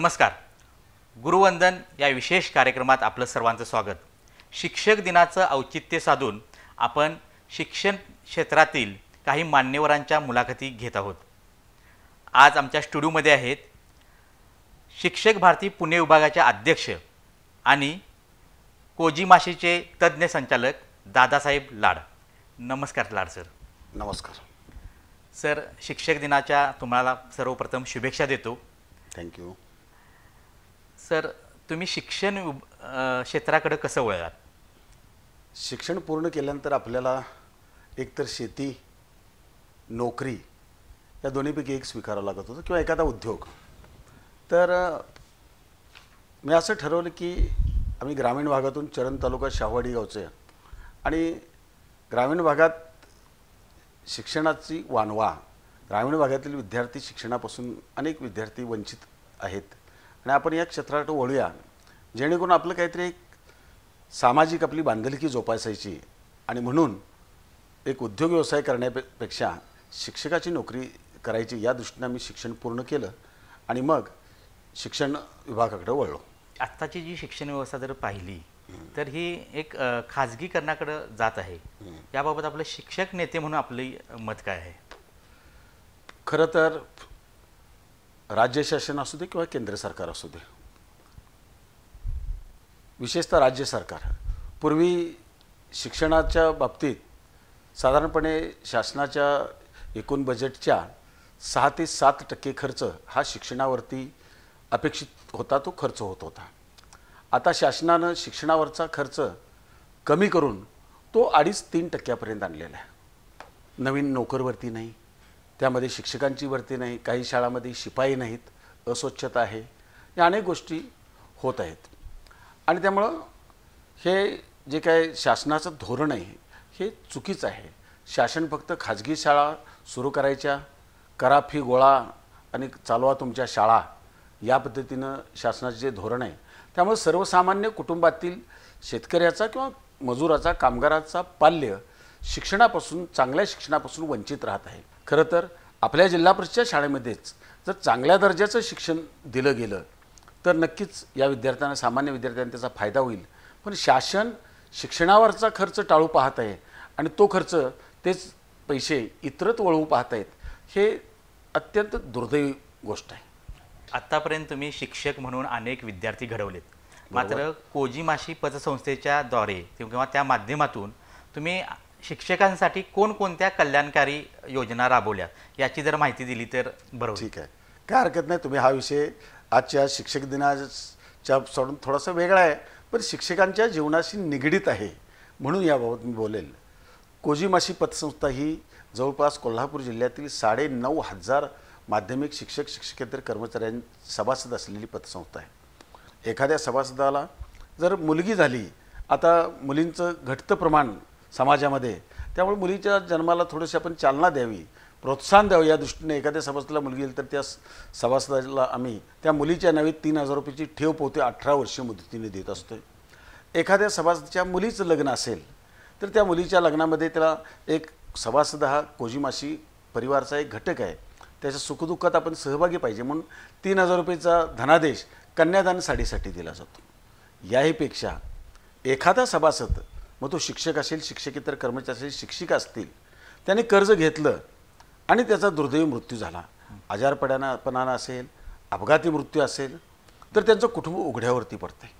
नमस्कार गुरुवंदन या विशेष कार्यक्रमात आपलं सर्वांचं स्वागत शिक्षक दिनाचं औचित्य साधून आपण शिक्षण क्षेत्रातील काही मान्यवरांच्या मुलाखती घेत आहोत आज आमच्या स्टुडिओमध्ये आहेत शिक्षक भारती पुणे विभागाच्या अध्यक्ष आणि कोजीमाशीचे तज्ज्ञ संचालक दादासाहेब लाड नमस्कार लाड सर नमस्कार सर शिक्षक दिनाच्या तुम्हाला सर्वप्रथम शुभेच्छा देतो थँक्यू सर तुम्ही शिक्षण क्षेत्राकडे कसं वळलात शिक्षण पूर्ण केल्यानंतर आपल्याला एकतर शेती नोकरी या दोन्हीपैकी एक स्वीकारावं लागत होतं किंवा एखादा उद्योग तर मी असं ठरवलं की आम्ही ग्रामीण भागातून चरण तालुका शाहवाडी गावचे आणि ग्रामीण भागात शिक्षणाची वानवा ग्रामीण भागातील विद्यार्थी शिक्षणापासून अनेक विद्यार्थी वंचित आहेत आणि आपण या क्षेत्राकडे वळूया जेणेकरून आपलं काहीतरी एक सामाजिक आपली बांधलकी जोपासायची आणि म्हणून एक उद्योग व्यवसाय करण्यापेक्षा शिक्षकाची नोकरी करायची या दृष्टीनं मी शिक्षण पूर्ण केलं आणि मग शिक्षण विभागाकडे वळलो आत्ताची जी शिक्षण व्यवस्था जर पाहिली तर ही एक खाजगीकरणाकडं जात आहे याबाबत आपलं शिक्षक नेते म्हणून आपली मत काय आहे खरं तर राज्य शासन असू दे किंवा केंद्र सरकार असू दे विशेषतः राज्य सरकार पूर्वी शिक्षणाच्या बाबतीत साधारणपणे शासनाच्या एकूण बजेटच्या सहा ते सात टक्के खर्च हा शिक्षणावरती अपेक्षित होता तो खर्च होत होता आता शासनानं शिक्षणावरचा खर्च कमी करून तो अडीच तीन टक्क्यापर्यंत आणलेला आहे नवीन नोकरवरती नाही त्यामध्ये शिक्षकांची भरती नाही काही शाळामध्ये शिपाई नाहीत अस्वच्छता आहे या अनेक गोष्टी होत आहेत आणि त्यामुळं हे जे काय शासनाचं धोरण आहे हे चुकीचं आहे शासन फक्त खाजगी शाळा सुरू करायच्या करा फी गोळा आणि चालवा तुमच्या शाळा या पद्धतीनं शासनाचे जे धोरण आहे त्यामुळं सर्वसामान्य कुटुंबातील शेतकऱ्याचा किंवा मजुराचा कामगाराचा पाल्य शिक्षणापासून चांगल्या शिक्षणापासून वंचित राहत आहे खरं तर आपल्या जिल्हा परिषदच्या शाळेमध्येच जर चांगल्या दर्जाचं शिक्षण दिलं गेलं तर नक्कीच या विद्यार्थ्यांना सामान्य विद्यार्थ्यांना त्याचा फायदा होईल पण शासन शिक्षणावरचा खर्च टाळू पाहत आहे आणि तो खर्च तेच पैसे इतरत वळवू पाहत आहेत हे अत्यंत दुर्दैवी गोष्ट आहे आत्तापर्यंत तुम्ही शिक्षक म्हणून अनेक विद्यार्थी घडवलेत मात्र कोजीमाशी पतसंस्थेच्या द्वारे किंवा त्या माध्यमातून तुम्ही शिक्षकांसाठी कोणकोणत्या कल्याणकारी योजना राबवल्या याची जर माहिती दिली तर बरोबर ठीक आहे काय हरकत नाही तुम्ही हा विषय आजच्या शिक्षक दिनाच्या सोडून थोडासा वेगळा आहे पण शिक्षकांच्या जीवनाशी निगडीत आहे म्हणून याबाबत मी बोलेल कोजीमाशी पतसंस्था ही जवळपास कोल्हापूर जिल्ह्यातील नऊ हजार माध्यमिक शिक्षक शिक्षकेतर कर्मचाऱ्यां सभासद असलेली पतसंस्था आहे एखाद्या सभासदाला जर मुलगी झाली आता मुलींचं घटतं प्रमाण समाजामध्ये त्यामुळे मुलीच्या जन्माला थोडीशी आपण चालना द्यावी प्रोत्साहन द्यावं या दृष्टीने एखाद्या सभासदाला मुलगी येईल तर त्या सभासदाला आम्ही त्या मुलीच्या नावे तीन हजार रुपयाची ठेव पोते अठरा वर्षीय मुदतीने देत असतो एखाद्या सभासदाच्या मुलीचं लग्न असेल तर त्या मुलीच्या लग्नामध्ये त्याला एक सभासद हा कोजिमाशी परिवारचा एक घटक आहे त्याच्या सुखदुःखात आपण सहभागी पाहिजे म्हणून तीन हजार रुपयेचा धनादेश कन्यादान साडीसाठी दिला जातो याहीपेक्षा एखादा सभासद मग तो शिक्षक असेल शिक्षकेतर कर्मचारी असेल शिक्षिका असतील त्याने कर्ज घेतलं आणि त्याचा दुर्दैवी मृत्यू झाला आजारपणापणानं असेल अपघाती मृत्यू असेल तर त्यांचं कुटुंब उघड्यावरती पडतं आहे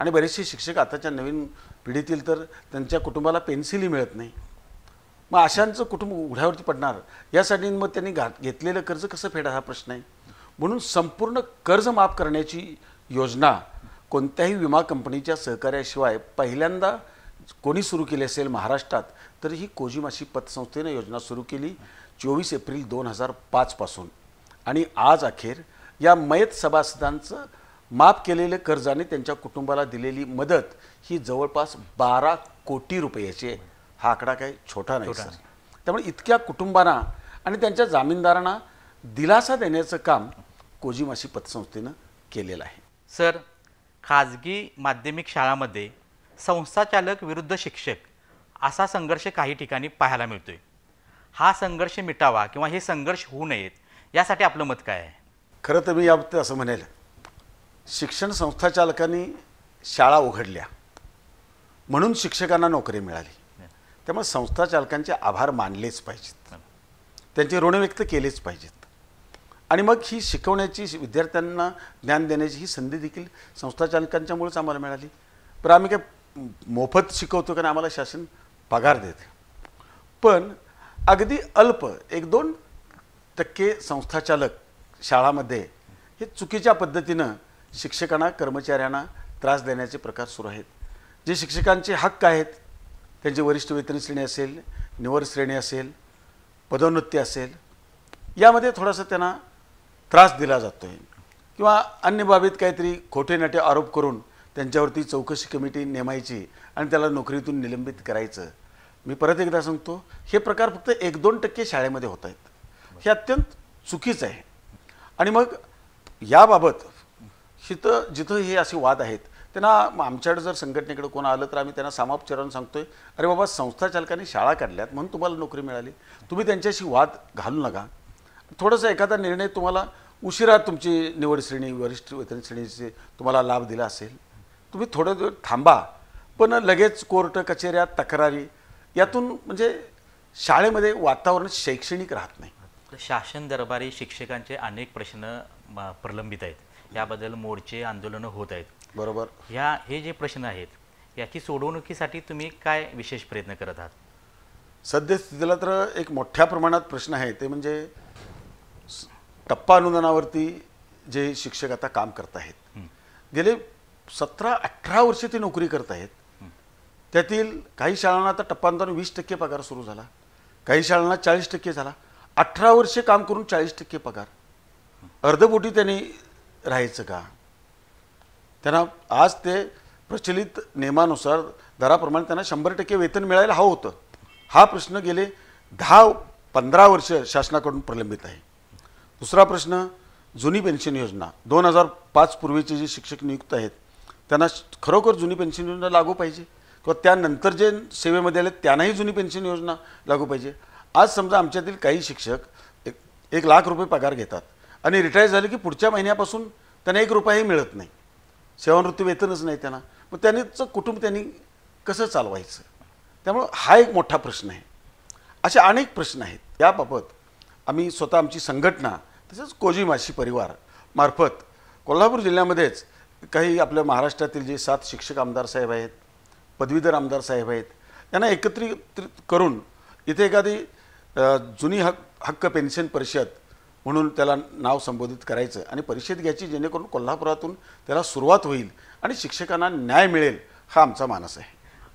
आणि बरेचसे शिक्षक आताच्या नवीन पिढीतील तर त्यांच्या कुटुंबाला पेन्सिलही मिळत नाही मग अशांचं कुटुंब उघड्यावरती पडणार यासाठी मग त्यांनी घात घेतलेलं कर्ज कसं फेडा हा प्रश्न आहे म्हणून संपूर्ण कर्ज माफ करण्याची योजना कोणत्याही विमा कंपनीच्या सहकार्याशिवाय पहिल्यांदा कोणी सुरू केली असेल महाराष्ट्रात तर ही कोजिमाशी पतसंस्थेनं योजना सुरू केली चोवीस एप्रिल दोन हजार पाचपासून आणि आज अखेर या मयत सभासदांचं माफ केलेले कर्जाने त्यांच्या कुटुंबाला दिलेली मदत ही जवळपास बारा कोटी रुपयाची आहे हा आकडा काही छोटा नाही सर त्यामुळे इतक्या कुटुंबांना आणि त्यांच्या जामीनदारांना दिलासा देण्याचं काम कोजिमाशी पतसंस्थेनं केलेलं आहे सर खाजगी माध्यमिक शाळामध्ये संस्थाचालक विरुद्ध शिक्षक असा संघर्ष काही ठिकाणी पाहायला मिळतोय हा संघर्ष मिटावा किंवा हे संघर्ष होऊ नयेत यासाठी आपलं मत काय आहे खरं तर मी याबाबतीत असं म्हणेल शिक्षण संस्थाचालकांनी शाळा उघडल्या म्हणून शिक्षकांना नोकरी मिळाली त्यामुळे संस्थाचालकांचे आभार मानलेच पाहिजेत त्यांचे ऋण व्यक्त केलेच पाहिजेत आणि मग ही शिकवण्याची विद्यार्थ्यांना ज्ञान देण्याची ही संधी देखील संस्थाचालकांच्यामुळेच आम्हाला मिळाली पण आम्ही काय मोफत शिकवतो कारण आम्हाला शासन पगार देते पण अगदी अल्प एक दोन टक्के संस्थाचालक शाळामध्ये हे चुकीच्या पद्धतीनं शिक्षकांना कर्मचाऱ्यांना त्रास देण्याचे प्रकार सुरू आहेत जे शिक्षकांचे हक्क आहेत त्यांची वरिष्ठ वेतन श्रेणी असेल निवड श्रेणी असेल पदोन्नती असेल यामध्ये थोडासा त्यांना त्रास दिला जातो आहे किंवा अन्य बाबीत काहीतरी खोटे नाटे आरोप करून त्यांच्यावरती चौकशी कमिटी नेमायची आणि त्याला नोकरीतून निलंबित करायचं मी परत एकदा सांगतो हे प्रकार फक्त एक दोन टक्के शाळेमध्ये होत आहेत हे अत्यंत चुकीचं आहे आणि मग याबाबत हिथं जिथं हे असे वाद आहेत त्यांना आमच्याकडे जर संघटनेकडे कोण आलं तर आम्ही त्यांना सांगतो सांगतोय अरे बाबा संस्थाचालकांनी शाळा काढल्यात म्हणून तुम्हाला नोकरी मिळाली तुम्ही त्यांच्याशी वाद घालू नका थोडंसं एखादा निर्णय तुम्हाला उशिरा तुमची निवड श्रेणी वरिष्ठ वेतन श्रेणीचे तुम्हाला लाभ दिला असेल तुम्ही थोडं दिवस थांबा पण लगेच कोर्ट कचेऱ्या तक्रारी यातून म्हणजे शाळेमध्ये वातावरण शैक्षणिक राहत नाही शासन दरबारी शिक्षकांचे अनेक प्रश्न प्रलंबित आहेत याबद्दल मोर्चे आंदोलनं होत आहेत बरोबर ह्या हे जे प्रश्न आहेत याची सोडवणुकीसाठी तुम्ही काय विशेष प्रयत्न करत आहात सद्यस्थितीला तर एक मोठ्या प्रमाणात प्रश्न आहे ते म्हणजे टप्पा अनुदानावरती जे शिक्षक आता काम करत आहेत गेले सतरा अठरा वर्षे ते नोकरी करत आहेत त्यातील काही शाळांना आता टप्पांतर वीस टक्के पगार सुरू झाला काही शाळांना चाळीस टक्के झाला अठरा वर्षे काम करून चाळीस टक्के पगार अर्धपोटी त्यांनी राहायचं का त्यांना आज ते प्रचलित नियमानुसार दराप्रमाणे त्यांना शंभर टक्के वेतन मिळायला हवं होतं हा प्रश्न गेले दहा पंधरा वर्ष शासनाकडून प्रलंबित आहे दुसरा प्रश्न जुनी पेन्शन योजना दोन हजार पाच पूर्वीचे जे शिक्षक नियुक्त आहेत त्यांना खरोखर जुनी पेन्शन योजना लागू पाहिजे किंवा त्यानंतर जे सेवेमध्ये आले त्यांनाही जुनी पेन्शन योजना लागू पाहिजे आज समजा आमच्यातील काही शिक्षक एक एक लाख रुपये पगार घेतात आणि रिटायर झाले की पुढच्या महिन्यापासून त्यांना एक रुपयाही मिळत नाही सेवानिवृत्ती वेतनच नाही त्यांना मग त्यांनीचं कुटुंब त्यांनी कसं चालवायचं त्यामुळं हा एक मोठा प्रश्न आहे असे अनेक प्रश्न आहेत याबाबत आम्ही स्वतः आमची संघटना तसंच कोजिमाशी परिवार मार्फत कोल्हापूर जिल्ह्यामध्येच काही आपल्या महाराष्ट्रातील जे सात शिक्षक आमदार साहेब आहेत पदवीधर आमदार साहेब आहेत यांना एकत्रित करून इथे एखादी जुनी हक हक्क पेन्शन परिषद म्हणून त्याला नाव संबोधित करायचं आणि परिषद घ्यायची जेणेकरून कोल्हापुरातून त्याला सुरुवात होईल आणि शिक्षकांना न्याय मिळेल हा आमचा मानस आहे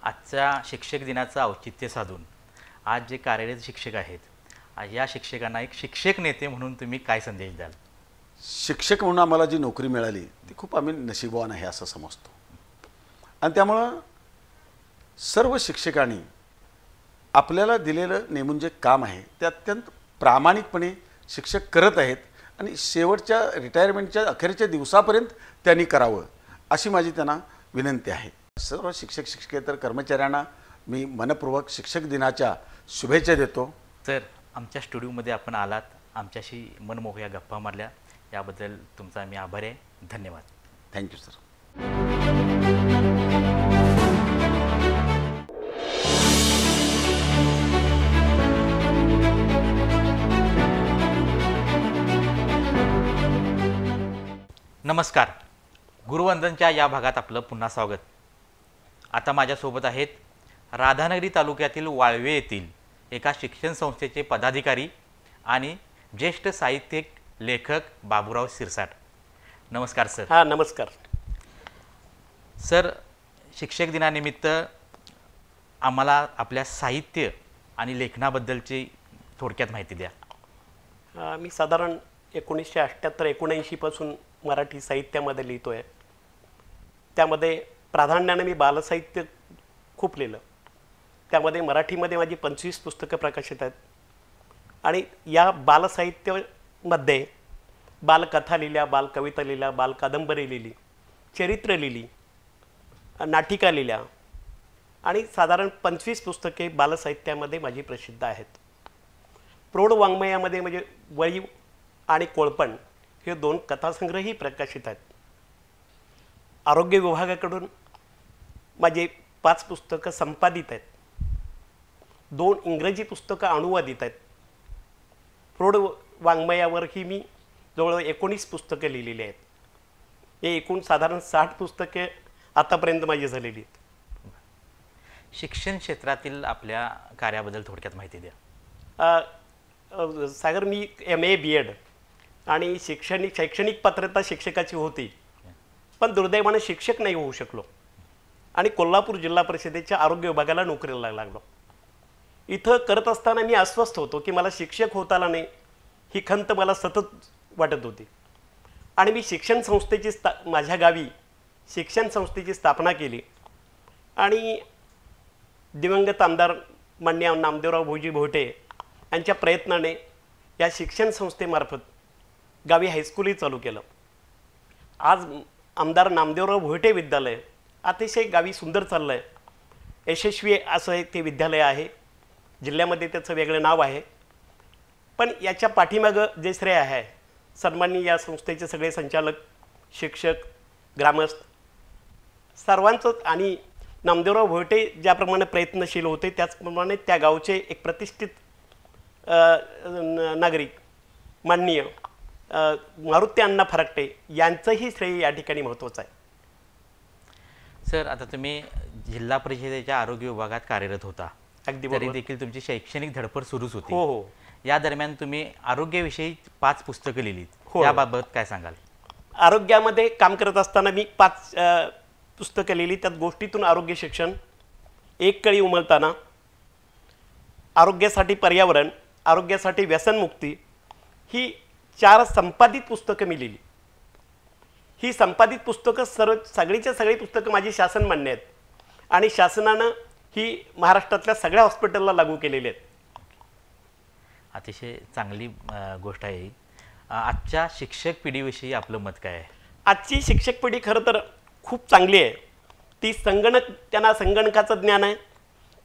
आजच्या शिक्षक दिनाचं औचित्य साधून आज जे कार्यरत शिक्षक आहेत या शिक्षकांना एक शिक्षक नेते म्हणून तुम्ही काय संदेश द्याल शिक्षक म्हणून आम्हाला जी नोकरी मिळाली ती खूप आम्ही नशिबवान आहे असं समजतो आणि त्यामुळं सर्व शिक्षकांनी आपल्याला दिलेलं नेमून जे काम आहे ते अत्यंत प्रामाणिकपणे शिक्षक करत आहेत आणि शेवटच्या रिटायरमेंटच्या अखेरच्या दिवसापर्यंत त्यांनी करावं अशी माझी त्यांना विनंती आहे सर्व शिक्षक शिक्षकेतर कर्मचाऱ्यांना मी मनपूर्वक शिक्षक दिनाच्या शुभेच्छा देतो सर आमच्या स्टुडिओमध्ये आपण आलात आमच्याशी मनमोहया गप्पा मारल्या याबद्दल तुमचा मी आभारी आहे धन्यवाद थँक्यू सर नमस्कार गुरुवंदनच्या या भागात आपलं पुन्हा स्वागत आता माझ्यासोबत आहेत राधानगरी तालुक्यातील वाळवे येथील एका शिक्षण संस्थेचे पदाधिकारी आणि ज्येष्ठ साहित्यिक लेखक बाबूराव सिरसाट नमस्कार सर हां नमस्कार सर शिक्षक दिनानिमित्त आम्हाला आपल्या साहित्य आणि लेखनाबद्दलची थोडक्यात माहिती द्या मी साधारण एकोणीसशे अठ्ठ्याहत्तर एकोणऐंशीपासून मराठी साहित्यामध्ये लिहितो आहे त्यामध्ये प्राधान्यानं मी बालसाहित्य खूप लिहिलं त्यामध्ये मराठीमध्ये माझी पंचवीस पुस्तकं प्रकाशित आहेत आणि या बालसाहित्य मध्ये बालकथा लिहिल्या बालकविता लिहिल्या बालकादंबरी लिहिली चरित्र लिहिली नाटिका लिहिल्या आणि साधारण पंचवीस पुस्तके बालसाहित्यामध्ये माझी प्रसिद्ध आहेत प्रौढ वाङ्मयामध्ये म्हणजे वळीव आणि कोळपण हे दोन कथासंग्रही प्रकाशित आहेत आरोग्य विभागाकडून माझे पाच पुस्तकं संपादित आहेत दोन इंग्रजी पुस्तकं अनुवादित आहेत प्रौढ वाङ्मयावरही मी जवळजवळ एकोणीस पुस्तकं लिहिलेली आहेत हे एकूण साधारण साठ पुस्तके आतापर्यंत माझी झालेली आहेत शिक्षण क्षेत्रातील आपल्या कार्याबद्दल थोडक्यात माहिती द्या सागर मी एम ए बी एड आणि शैक्षणिक शैक्षणिक पात्रता शिक्षकाची होती पण दुर्दैवाने शिक्षक नाही होऊ शकलो आणि कोल्हापूर जिल्हा परिषदेच्या आरोग्य विभागाला नोकरीला लागलो इथं करत असताना मी अस्वस्थ होतो की मला शिक्षक होताला नाही ही खंत मला सतत वाटत होती आणि मी शिक्षण संस्थेची स्था माझ्या गावी शिक्षण संस्थेची स्थापना केली आणि दिवंगत आमदार मान्य नामदेवराव भोजी भोटे यांच्या प्रयत्नाने या शिक्षण संस्थेमार्फत गावी हायस्कूलही चालू केलं आज आमदार नामदेवराव भोटे विद्यालय अतिशय गावी सुंदर चाललं आहे यशस्वी असं ते विद्यालय आहे जिल्ह्यामध्ये त्याचं वेगळं नाव आहे पण याच्या पाठीमागं जे श्रेय आहे सन्माननीय या संस्थेचे सगळे संचालक शिक्षक ग्रामस्थ सर्वांचं आणि नामदेवराव भोटे ज्याप्रमाणे प्रयत्नशील होते त्याचप्रमाणे त्या गावचे एक प्रतिष्ठित नागरिक माननीय मारुती अण्णा फरकटे यांचंही श्रेय या ठिकाणी महत्त्वाचं आहे सर आता तुम्ही जिल्हा परिषदेच्या आरोग्य विभागात कार्यरत होता अगदी देखील तुमची शैक्षणिक धडपड सुरूच होती हो हो या दरम्यान तुम्ही आरोग्याविषयी पाच पुस्तकं लिहिलीत हो. याबाबत काय सांगाल आरोग्यामध्ये काम करत असताना मी पाच पुस्तकं लिहिली त्यात गोष्टीतून आरोग्य शिक्षण एक कळी उमलताना आरोग्यासाठी पर्यावरण आरोग्यासाठी व्यसनमुक्ती ही चार संपादित पुस्तकं मी लिहिली ही संपादित पुस्तकं सर्व सगळीच्या सगळी पुस्तकं माझी शासन मान्य आहेत आणि शासनानं ही महाराष्ट्रातल्या सगळ्या हॉस्पिटलला लागू केलेली आहेत अतिशय चांगली गोष्ट आहे आजच्या शिक्षक पिढीविषयी आपलं मत काय आहे आजची शिक्षक पिढी खरं तर खूप चांगली आहे ती संगणक त्यांना संगणकाचं ज्ञान आहे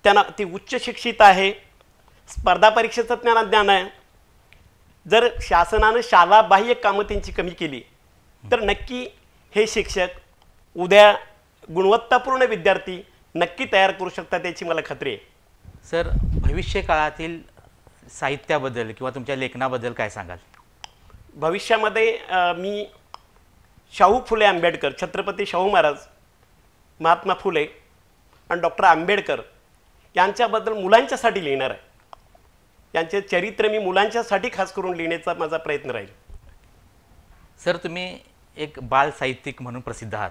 त्यांना ती उच्च शिक्षित आहे स्पर्धा परीक्षेचं त्यांना ज्ञान आहे जर शासनानं शालाबाह्य कामं त्यांची कमी केली तर नक्की हे शिक्षक उद्या गुणवत्तापूर्ण विद्यार्थी नक्की तयार करू शकतात याची मला खात्री आहे सर भविष्य काळातील साहित्याबद्दल किंवा तुमच्या लेखनाबद्दल काय सांगाल भविष्यामध्ये मी शाहू फुले आंबेडकर छत्रपती शाहू महाराज महात्मा फुले आणि डॉक्टर आंबेडकर यांच्याबद्दल मुलांच्यासाठी लिहिणार आहे यांचे चरित्र मी मुलांच्यासाठी खास करून लिहिण्याचा माझा प्रयत्न राहील सर तुम्ही एक बाल साहित्यिक म्हणून प्रसिद्ध आहात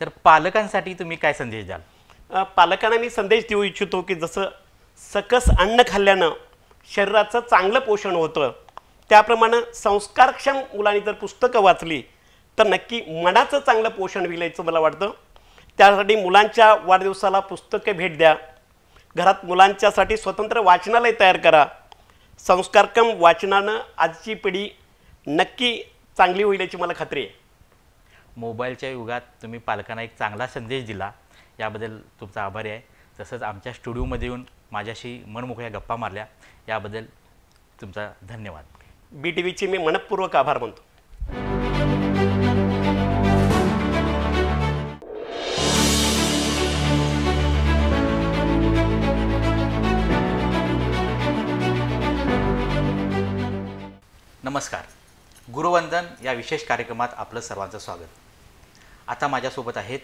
तर पालकांसाठी तुम्ही काय संदेश द्याल पालकांना मी संदेश देऊ इच्छितो की जसं सकस अन्न खाल्ल्यानं शरीराचं चांगलं पोषण होतं त्याप्रमाणे संस्कारक्षम मुलांनी जर पुस्तकं वाचली तर नक्की मनाचं चांगलं पोषण विलायचं मला वाटतं त्यासाठी मुलांच्या वाढदिवसाला पुस्तकं भेट द्या घरात मुलांच्यासाठी स्वतंत्र वाचनालय तयार करा संस्कारक्षम वाचनानं आजची पिढी नक्की चांगली होईल याची मला खात्री आहे मोबाईलच्या युगात तुम्ही पालकांना एक चांगला संदेश दिला याबद्दल तुमचा आभारी आहे तसंच आमच्या स्टुडिओमध्ये येऊन माझ्याशी मनमोकळ्या गप्पा मारल्या याबद्दल तुमचा धन्यवाद बी टी व्हीचे मी मनपूर्वक आभार मानतो नमस्कार गुरुवंदन या विशेष कार्यक्रमात आपलं सर्वांचं स्वागत आता माझ्यासोबत आहेत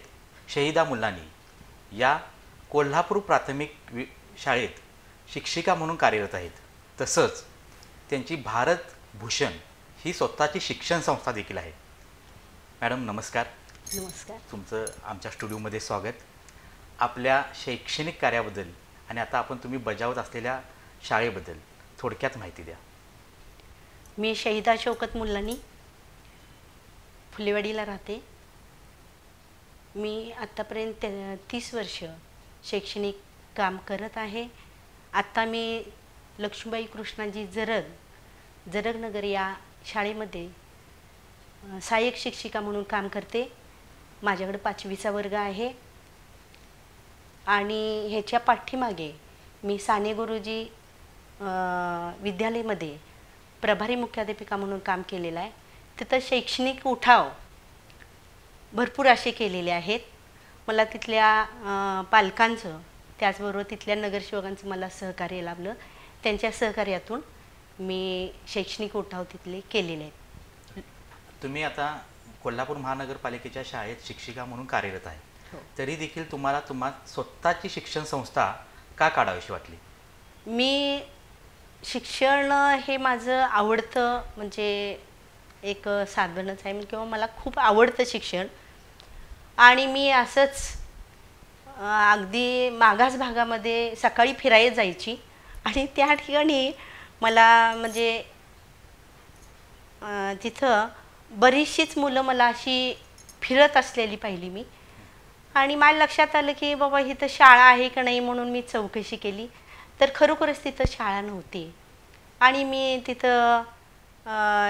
शहीदा मुल्लानी या कोल्हापूर प्राथमिक वि शाळेत शिक्षिका म्हणून कार्यरत आहेत तसंच त्यांची भारत भूषण ही स्वतःची शिक्षण संस्था देखील आहे मॅडम नमस्कार नमस्कार तुमचं आमच्या स्टुडिओमध्ये स्वागत आपल्या शैक्षणिक कार्याबद्दल आणि आता आपण तुम्ही बजावत असलेल्या शाळेबद्दल थोडक्यात माहिती द्या मी शहिदा शौकत मुलांनी फुलेवाडीला राहते मी आत्तापर्यंत तीस वर्ष शैक्षणिक काम करत आहे आत्ता मी लक्ष्मीबाई कृष्णाजी जरग जरगनगर या शाळेमध्ये सहाय्यक शिक्षिका म्हणून काम करते माझ्याकडे पाचवीचा वर्ग आहे आणि ह्याच्या पाठीमागे मी साने गुरुजी विद्यालयमध्ये प्रभारी मुख्याध्यापिका म्हणून काम केलेलं आहे तिथं शैक्षणिक उठाव भरपूर असे केलेले आहेत मला तिथल्या पालकांचं त्याचबरोबर तिथल्या नगरसेवकांचं मला सहकार्य लाभलं त्यांच्या सहकार्यातून मी शैक्षणिक उठाव तिथले केलेले आहेत तुम्ही आता कोल्हापूर महानगरपालिकेच्या शाळेत शिक्षिका म्हणून कार्यरत आहे हो. तरी देखील तुम्हाला तुम्हा स्वतःची शिक्षण संस्था का काढावीशी वाटली मी शिक्षण हे माझं आवडतं म्हणजे एक साधनच आहे किंवा मला खूप आवडतं शिक्षण आणि मी असंच अगदी मागास भागामध्ये सकाळी फिरायला जायची आणि त्या ठिकाणी मला म्हणजे तिथं बरीचशीच मुलं मला अशी फिरत असलेली पाहिली मी आणि मला लक्षात आलं की बाबा इथं शाळा आहे का नाही म्हणून मी चौकशी केली तर खरोखरच तिथं शाळा नव्हती आणि मी तिथं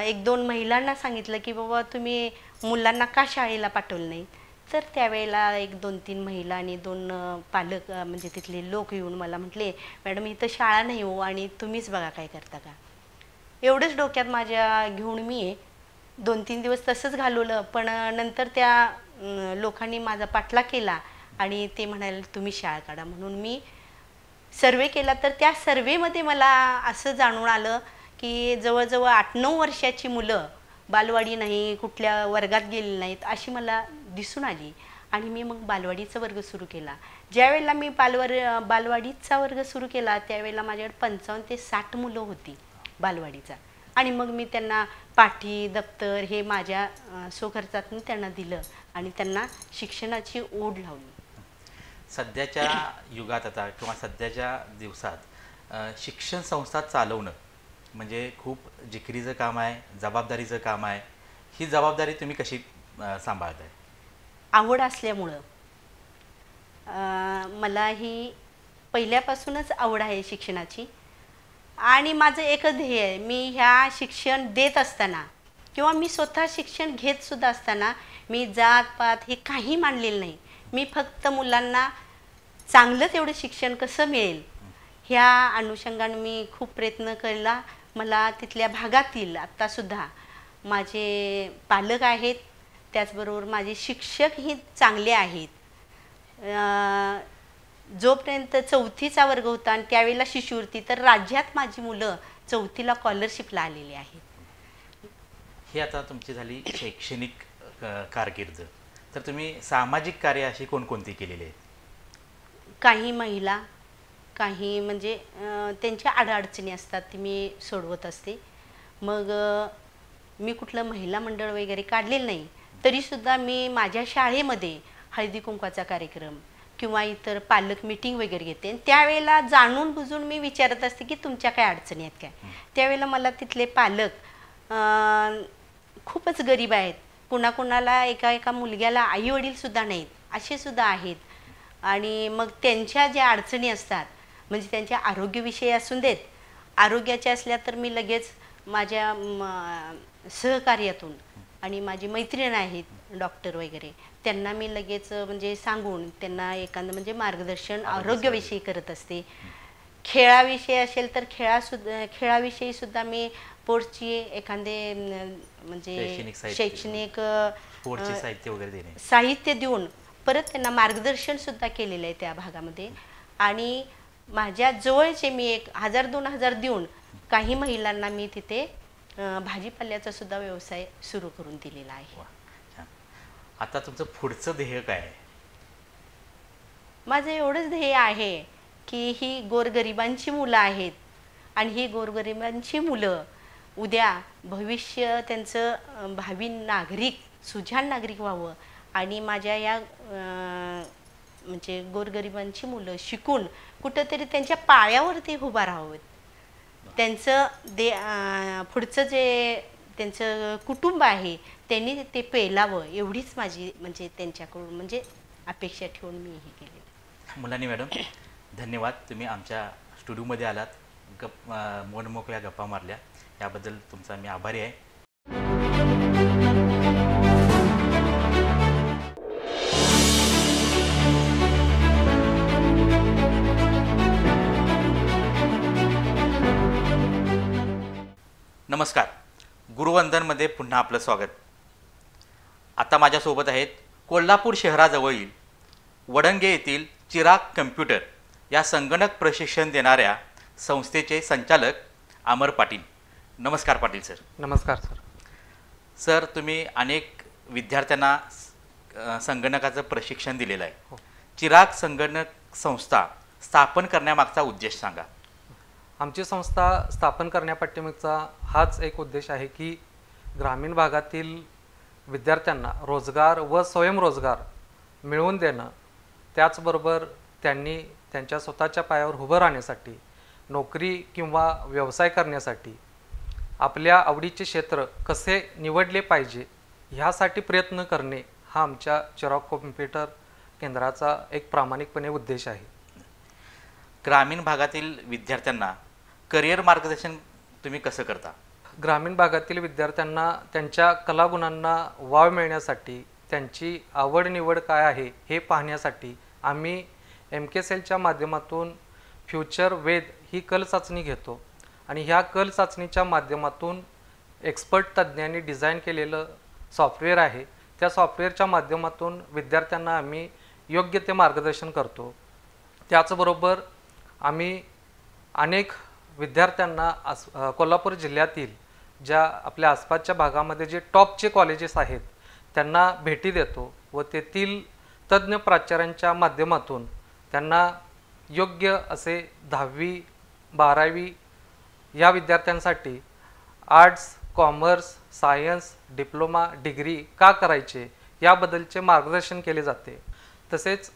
एक दोन महिलांना सांगितलं की बाबा तुम्ही मुलांना का शाळेला पाठवलं नाही तर त्यावेळेला एक दोन तीन महिला आणि दोन पालक म्हणजे तिथले लोक येऊन मला म्हटले मॅडम इथं शाळा नाही हो आणि तुम्हीच बघा काय करता का एवढंच डोक्यात माझ्या घेऊन मी दोन तीन दिवस तसंच घालवलं पण नंतर त्या लोकांनी माझा पाठला केला आणि ते म्हणाले तुम्ही शाळा काढा म्हणून मी सर्वे केला तर त्या सर्वेमध्ये मला असं जाणून आलं की जवळजवळ आठ नऊ वर्षाची मुलं बालवाडी नाही कुठल्या वर्गात गेली नाहीत अशी मला दिसून आली आणि मी मग बालवाडीचा वर्ग सुरू केला ज्यावेळेला मी बालवर बालवाडीचा वर्ग सुरू केला त्यावेळेला माझ्याकडे पंचावन्न ते साठ मुलं होती बालवाडीचा आणि मग मी त्यांना पाठी दप्तर हे माझ्या सोखर्चातून त्यांना दिलं आणि त्यांना शिक्षणाची ओढ लावली सध्याच्या युगात आता किंवा सध्याच्या दिवसात शिक्षण संस्था चालवणं म्हणजे खूप जिकरीचं काम आहे जबाबदारीचं काम आहे ही जबाबदारी तुम्ही कशी सांभाळताय आवड असल्यामुळं मला ही पहिल्यापासूनच आवड आहे शिक्षणाची आणि माझं एकच ध्येय आहे मी ह्या शिक्षण देत असताना किंवा मी स्वतः शिक्षण घेतसुद्धा असताना मी जात पात हे काही मांडलेलं नाही मी फक्त मुलांना चांगलं तेवढं शिक्षण कसं मिळेल ह्या अनुषंगानं मी खूप प्रयत्न केला मला तिथल्या भागातील आत्तासुद्धा माझे पालक आहेत त्याचबरोबर माझे शिक्षक ही चांगले आहेत जोपर्यंत चौथीचा वर्ग होता आणि त्यावेळेला शिष्यवृत्ती तर राज्यात माझी मुलं चौथीला कॉलरशिपला आलेली आहेत ही आता तुमची झाली शैक्षणिक कारकीर्द तर तुम्ही सामाजिक कार्य अशी कोणकोणती केलेली आहेत काही महिला काही म्हणजे त्यांच्या अडअडचणी असतात ती मी सोडवत असते मग मी कुठलं महिला मंडळ वगैरे काढलेलं नाही तरीसुद्धा मी माझ्या शाळेमध्ये हळदी कुंकवाचा कार्यक्रम किंवा इतर पालक मिटिंग वगैरे घेते आणि त्यावेळेला जाणून बुजून मी विचारत असते की तुमच्या काय अडचणी आहेत काय त्यावेळेला मला तिथले पालक खूपच गरीब आहेत कुणाकुणाला एका एका मुलग्याला आईवडीलसुद्धा नाहीत असेसुद्धा आहेत आणि मग त्यांच्या ज्या अडचणी असतात म्हणजे त्यांच्या आरोग्यविषयी असून देत आरोग्याच्या असल्या तर मी लगेच माझ्या सहकार्यातून आणि माझी मैत्रीण आहेत डॉक्टर वगैरे त्यांना मी लगेच म्हणजे सांगून त्यांना एखादं म्हणजे मार्गदर्शन आरोग्याविषयी करत असते खेळाविषयी असेल तर खेळासुद्धा खेळाविषयी सुद्धा मी स्पोर्ट्सची एखादे म्हणजे शैक्षणिक साहित्य वगैरे साहित्य देऊन परत त्यांना मार्गदर्शन सुद्धा केलेलं आहे त्या भागामध्ये आणि माझ्या जवळचे मी एक हजार दोन हजार देऊन काही महिलांना मी तिथे भाजीपाल्याचा सुद्धा व्यवसाय सुरू करून दिलेला आहे आता तुमचं पुढचं ध्येय काय माझं एवढंच ध्येय आहे की ही गोरगरिबांची मुलं आहेत आणि ही गोरगरिबांची मुलं उद्या भविष्य त्यांचं भावी नागरिक सुजाण नागरिक व्हावं आणि माझ्या या म्हणजे गोरगरिबांची मुलं शिकून कुठंतरी त्यांच्या पायावरती उभा राहावं त्यांचं दे पुढचं जे त्यांचं कुटुंब आहे त्यांनी ते पेलावं एवढीच माझी म्हणजे त्यांच्याकडून म्हणजे अपेक्षा ठेवून मी हे केले मुलांनी मॅडम धन्यवाद तुम्ही आमच्या स्टुडिओमध्ये आलात गप मनमोकळ्या गप्पा मारल्या याबद्दल तुमचा मी आभारी आहे नमस्कार गुरुवंदनमध्ये पुन्हा आपलं स्वागत आता माझ्यासोबत आहेत कोल्हापूर शहराजवळील वडंगे येथील चिराग कम्प्युटर या संगणक प्रशिक्षण देणाऱ्या संस्थेचे संचालक अमर पाटील नमस्कार पाटील सर नमस्कार सर सर तुम्ही अनेक विद्यार्थ्यांना संगणकाचं प्रशिक्षण दिलेलं आहे हो. चिराग संगणक संस्था स्थापन करण्यामागचा उद्देश सांगा आमची संस्था स्थापन करण्यापाठीमागचा हाच एक उद्देश आहे की ग्रामीण भागातील विद्यार्थ्यांना रोजगार व स्वयंरोजगार मिळवून देणं त्याचबरोबर त्यांनी त्यांच्या स्वतःच्या पायावर उभं राहण्यासाठी नोकरी किंवा व्यवसाय करण्यासाठी आपल्या आवडीचे क्षेत्र कसे निवडले पाहिजे ह्यासाठी प्रयत्न करणे हा आमच्या चिराग कॉम्प्युटर केंद्राचा एक प्रामाणिकपणे उद्देश आहे ग्रामीण भागातील विद्यार्थ्यांना करिअर मार्गदर्शन तुम्ही कसं करता ग्रामीण भागातील विद्यार्थ्यांना त्यांच्या कलागुणांना वाव मिळण्यासाठी त्यांची आवड निवड काय आहे हे पाहण्यासाठी आम्ही एम के सेलच्या माध्यमातून फ्युचर वेद ही कल चाचणी घेतो आणि ह्या कल चाचणीच्या माध्यमातून एक्सपर्ट तज्ज्ञांनी डिझाईन केलेलं सॉफ्टवेअर आहे त्या सॉफ्टवेअरच्या माध्यमातून विद्यार्थ्यांना आम्ही योग्य ते मार्गदर्शन करतो त्याचबरोबर आम्ही अनेक विद्यार्थ्यांना कोल्हापूर जिल्ह्यातील ज्या आपल्या आसपासच्या भागामध्ये जे टॉपचे कॉलेजेस आहेत त्यांना भेटी देतो व तेथील तज्ज्ञ प्राचार्यांच्या माध्यमातून त्यांना योग्य असे दहावी बारावी या विद्यार्थ्यांसाठी arts commerce science diploma degree का करायचे याबद्दलचे मार्गदर्शन केले जाते तसेच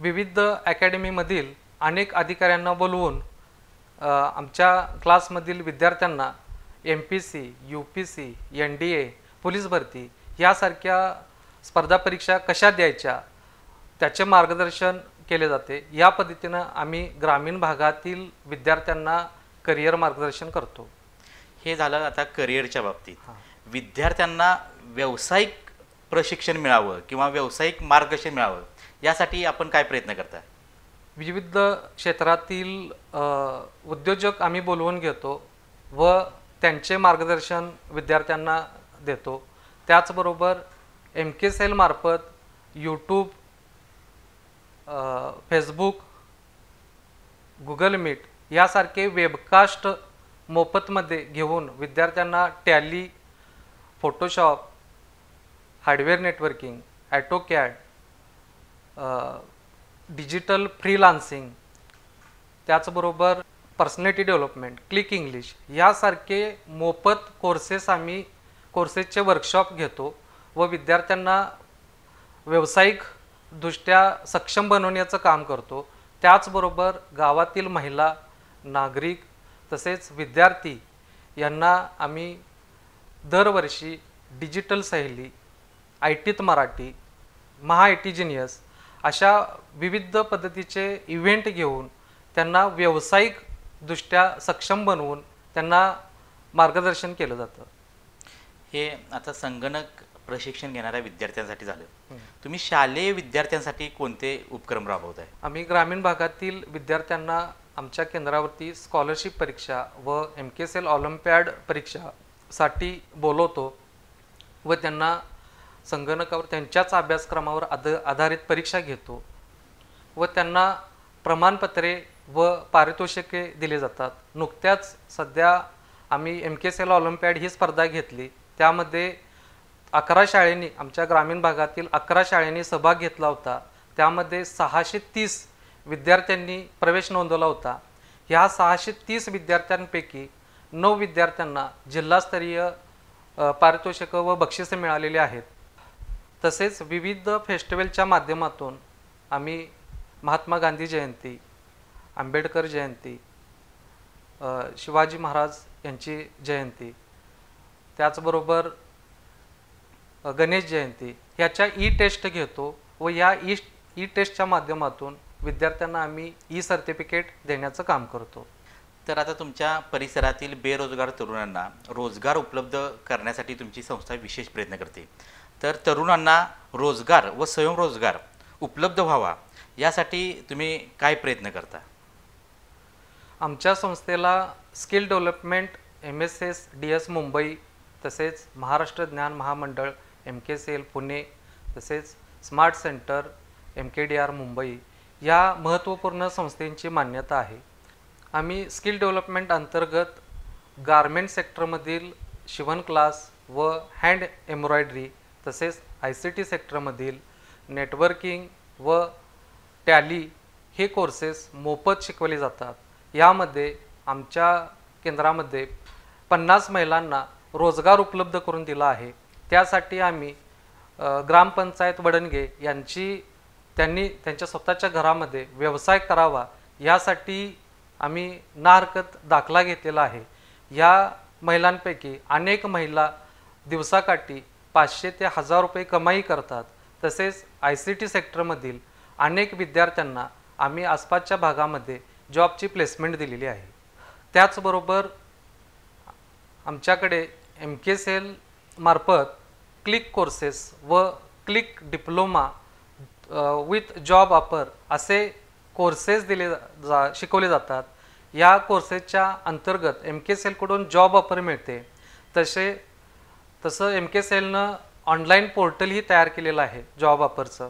विविध अकॅडमीमधील अनेक अधिकाऱ्यांना बोलवून आमच्या क्लासमधील विद्यार्थ्यांना M P C U P C N D A police भरती यासारख्या स्पर्धा परीक्षा कशा द्यायच्या त्याचे मार्गदर्शन केले जाते या पद्धतीनं आम्ही ग्रामीण भागातील विद्यार्थ्यांना करिअर मार्गदर्शन करतो हे झालं आता करिअरच्या बाबतीत विद्यार्थ्यांना व्यावसायिक प्रशिक्षण मिळावं किंवा व्यावसायिक मार्गदर्शन मिळावं यासाठी आपण काय प्रयत्न करता विविध क्षेत्रातील उद्योजक आम्ही बोलवून घेतो व त्यांचे मार्गदर्शन विद्यार्थ्यांना देतो त्याचबरोबर एम के सेलमार्फत यूट्यूब फेसबुक गुगल मीट यासारखे वेबकास्ट मोफतमध्ये घेऊन विद्यार्थ्यांना Tally Photoshop hardware networking AutoCAD digital freelancing त्याचबरोबर पर्सनॅलिटी डेव्हलपमेंट क्लिक इंग्लिश यासारखे मोफत कोर्सेस आम्ही कोर्सेसचे वर्कशॉप घेतो व विद्यार्थ्यांना व्यावसायिकदृष्ट्या सक्षम बनवण्याचं काम करतो त्याचबरोबर गावातील महिला नागरिक तसेच विद्यार्थी यांना आम्ही दरवर्षी डिजिटल सहेली आय टीत Marathi Maha I T genius अशा विविध पद्धतीचे इव्हेंट घेऊन त्यांना व्यावसायिकदृष्ट्या सक्षम बनवून त्यांना मार्गदर्शन केलं जातं हे आता संगणक प्रशिक्षण घेणाऱ्या विद्यार्थ्यांसाठी झालं तुम्ही शालेय विद्यार्थ्यांसाठी कोणते उपक्रम राबवत आहे आम्ही ग्रामीण भागातील विद्यार्थ्यांना आमच्या केंद्रावरती स्कॉलरशिप परीक्षा व M K S L olympiad परीक्षासाठी बोलवतो व त्यांना संगणकावर त्यांच्याच अभ्यासक्रमावर आध आधारित परीक्षा घेतो व त्यांना प्रमाणपत्रे व पारितोषिके दिले जातात नुकत्याच सध्या आम्ही एम के सी एल ही स्पर्धा घेतली त्यामध्ये अकरा शाळेंनी आमच्या ग्रामीण भागातील अकरा शाळेंनी सहभाग घेतला होता त्यामध्ये सहाशे तीस विद्यार्थ्यांनी प्रवेश नोंदवला होता ह्या सहाशे तीस विद्यार्थ्यांपैकी नऊ विद्यार्थ्यांना जिल्हास्तरीय पारितोषिकं व बक्षिसं मिळालेली आहेत तसेच विविध फेस्टिवलच्या माध्यमातून आम्ही महात्मा गांधी जयंती आंबेडकर जयंती शिवाजी महाराज यांची जयंती त्याचबरोबर गणेश जयंती ह्याच्या ई टेस्ट घेतो व या ई ई टेस्टच्या माध्यमातून विद्यार्थ्यांना आम्ही ई सर्टिफिकेट देण्याचं काम करतो तर आता तुमच्या परिसरातील बेरोजगार तरुणांना रोजगार उपलब्ध करण्यासाठी तुमची संस्था विशेष प्रयत्न करते तर तरुणांना रोजगार व स्वयंरोजगार उपलब्ध व्हावा यासाठी तुम्ही काय प्रयत्न करता आमच्या संस्थेला skill development M S S D S Mumbai तसेच महाराष्ट्र ज्ञान महामंडळ M K C L Pune तसेच smart centre M K D R Mumbai या महत्त्वपूर्ण संस्थेंची मान्यता आहे आम्ही स्किल डेव्हलपमेंट अंतर्गत गारमेंट सेक्टरमधील शिवण क्लास व हँड एम्ब्रॉयडरी तसेच आय सी टी सेक्टरमधील नेटवर्किंग व टॅली हे कोर्सेस मोफत शिकवले जातात यामध्ये आमच्या केंद्रामध्ये पन्नास महिलांना रोजगार उपलब्ध करून दिला आहे त्यासाठी आम्ही ग्रामपंचायत वडणगे यांची त्यांनी त्यांच्या स्वतःच्या घरामध्ये व्यवसाय करावा यासाठी आम्ही ना हरकत दाखला घेतलेला आहे या महिलांपैकी अनेक महिला दिवसाकाठी पाचशे ते हजार रुपये कमाई करतात तसेच आय सी टी सेक्टरमधील अनेक विद्यार्थ्यांना आम्ही आसपासच्या भागामध्ये जॉबची प्लेसमेंट दिलेली आहे त्याचबरोबर आमच्याकडे एम के सेल मार्फत क्लिक कोर्सेस व click diploma with job offer असे कोर्सेस दिले जा शिकवले जातात या कोर्सेसच्या अंतर्गत एम के सेलकडून जॉब ऑफर मिळते तसे तसं एम के सेलनं ऑनलाईन पोर्टलही तयार केलेलं आहे जॉब ऑफरचं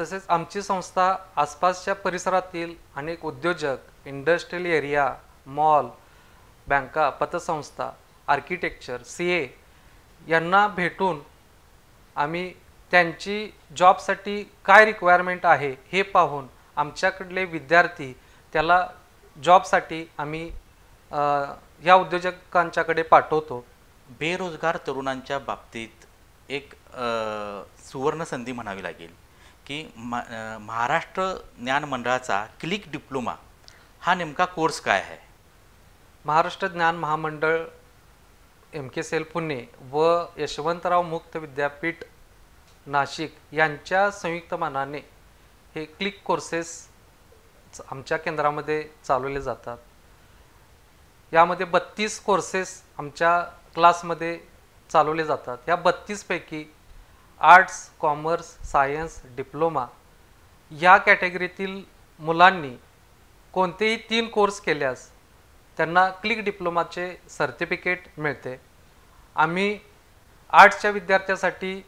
तसेच आमची संस्था आसपासच्या परिसरातील अनेक उद्योजक इंडस्ट्रियल एरिया मॉल बँका पतसंस्था आर्किटेक्चर सी ए यांना भेटून आम्ही त्यांची जॉबसाठी काय रिक्वायरमेंट आहे हे पाहून आमच्याकडले विद्यार्थी त्याला जॉबसाठी आम्ही या उद्योजकांच्याकडे पाठवतो बेरोजगार तरुणांच्या बाबतीत एक सुवर्ण संधी म्हणावी लागेल की महाराष्ट्र ज्ञान मंडळाचा क्लिक डिप्लोमा हा नेमका कोर्स काय आहे महाराष्ट्र ज्ञान महामंडळ एम के सेल पुणे व यशवंतराव मुक्त विद्यापीठ नाशिक यांच्या संयुक्त मानाने हे क्लिक कोर्सेस आमच्या केंद्रामध्ये चालवले जातात यामध्ये बत्तीस कोर्सेस आमच्या क्लासमध्ये चालवले जातात या बत्तीसपैकी आर्ट्स कॉमर्स सायन्स डिप्लोमा या कॅटेगरीतील मुलांनी कोणतेही तीन कोर्स केल्यास त्यांना क्लिक डिप्लोमाचे सर्टिफिकेट मिळते आम्ही आर्ट्सच्या विद्यार्थ्यासाठी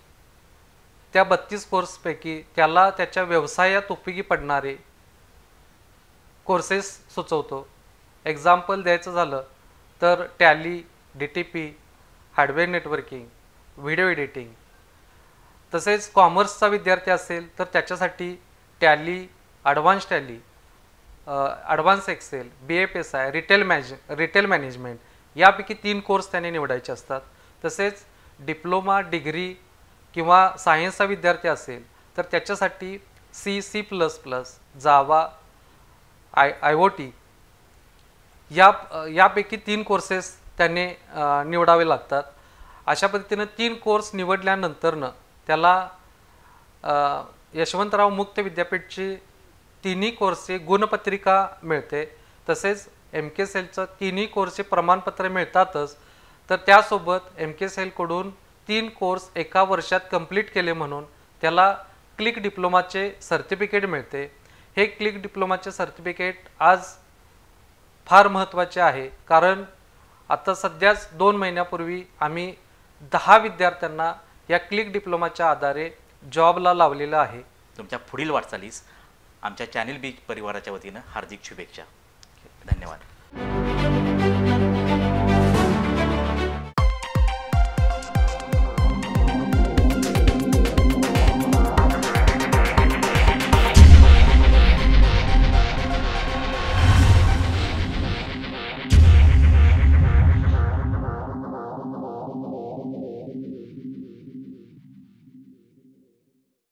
त्या बत्तीस कोर्सपैकी त्याला त्याच्या व्यवसायात उपयोगी पडणारे कोर्सेस सुचवतो एक्झाम्पल द्यायचं झालं तर Tally D T P hardware networking video editing तसेच कॉमर्सचा विद्यार्थी असेल तर त्याच्यासाठी Tally advance Tally advance Excel B A P S I retail मॅज रिटेल मॅनेजमेंट यापैकी तीन कोर्स त्याने निवडायचे असतात तसेच डिप्लोमा डिग्री किंवा सायन्सचा विद्यार्थी असेल तर त्याच्यासाठी C C plus plus Java I I O T या यापैकी तीन कोर्सेस त्यांनी निवडावे लागतात अशा पद्धतीनं तीन कोर्स निवडल्यानंतरनं त्याला यशवंतराव मुक्त विद्यापीठची तिन्ही कोर्सची गुणपत्रिका मिळते तसेच एम के सेलचं तिन्ही कोर्सचे प्रमाणपत्र मिळतातच तर त्यासोबत एम के सेलकडून तीन कोर्स एका वर्षात कंप्लीट केले म्हणून त्याला क्लिक डिप्लोमाचे सर्टिफिकेट मिळते हे क्लिक डिप्लोमाचे सर्टिफिकेट आज फार महत्त्वाचे आहे कारण आता सध्याच दोन महिन्यापूर्वी आम्ही दहा विद्यार्थ्यांना या क्लिक डिप्लोमाच्या आधारे जॉबला लावलेलं आहे तुमच्या पुढील वाटचालीस आमच्या चॅनल बीच परिवाराच्या वतीनं हार्दिक शुभेच्छा धन्यवाद